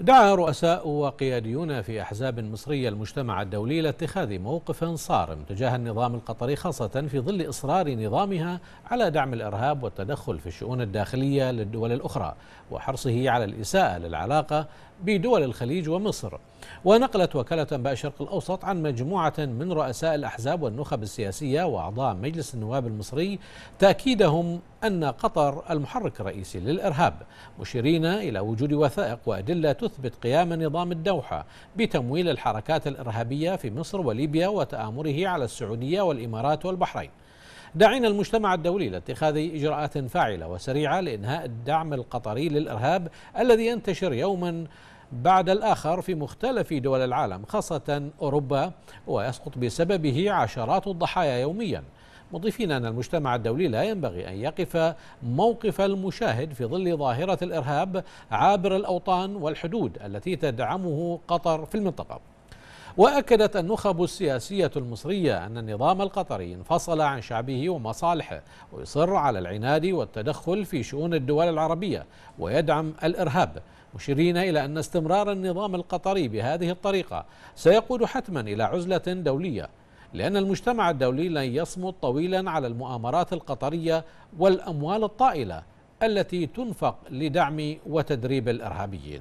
دعا رؤساء وقياديون في أحزاب مصرية المجتمع الدولي لاتخاذ موقف صارم تجاه النظام القطري خاصة في ظل إصرار نظامها على دعم الإرهاب والتدخل في الشؤون الداخلية للدول الأخرى وحرصه على الإساءة للعلاقة بدول الخليج ومصر ونقلت وكالة أنباء الشرق الأوسط عن مجموعة من رؤساء الأحزاب والنخب السياسية وأعضاء مجلس النواب المصري تأكيدهم أن قطر المحرك الرئيسي للإرهاب مشيرين إلى وجود وثائق وأدلة تثبت قيام نظام الدوحة بتمويل الحركات الإرهابية في مصر وليبيا وتآمره على السعودية والإمارات والبحرين دعينا المجتمع الدولي لاتخاذ إجراءات فاعلة وسريعة لإنهاء الدعم القطري للإرهاب الذي ينتشر يوما بعد الآخر في مختلف دول العالم خاصة أوروبا ويسقط بسببه عشرات الضحايا يومياً مضيفين أن المجتمع الدولي لا ينبغي أن يقف موقف المشاهد في ظل ظاهرة الإرهاب عابر الأوطان والحدود التي تدعمه قطر في المنطقة وأكدت النخب السياسية المصرية أن النظام القطري انفصل عن شعبه ومصالحه ويصر على العناد والتدخل في شؤون الدول العربية ويدعم الإرهاب مشيرين إلى أن استمرار النظام القطري بهذه الطريقة سيقود حتما إلى عزلة دولية لأن المجتمع الدولي لن يصمت طويلا على المؤامرات القطرية والأموال الطائلة التي تنفق لدعم وتدريب الإرهابيين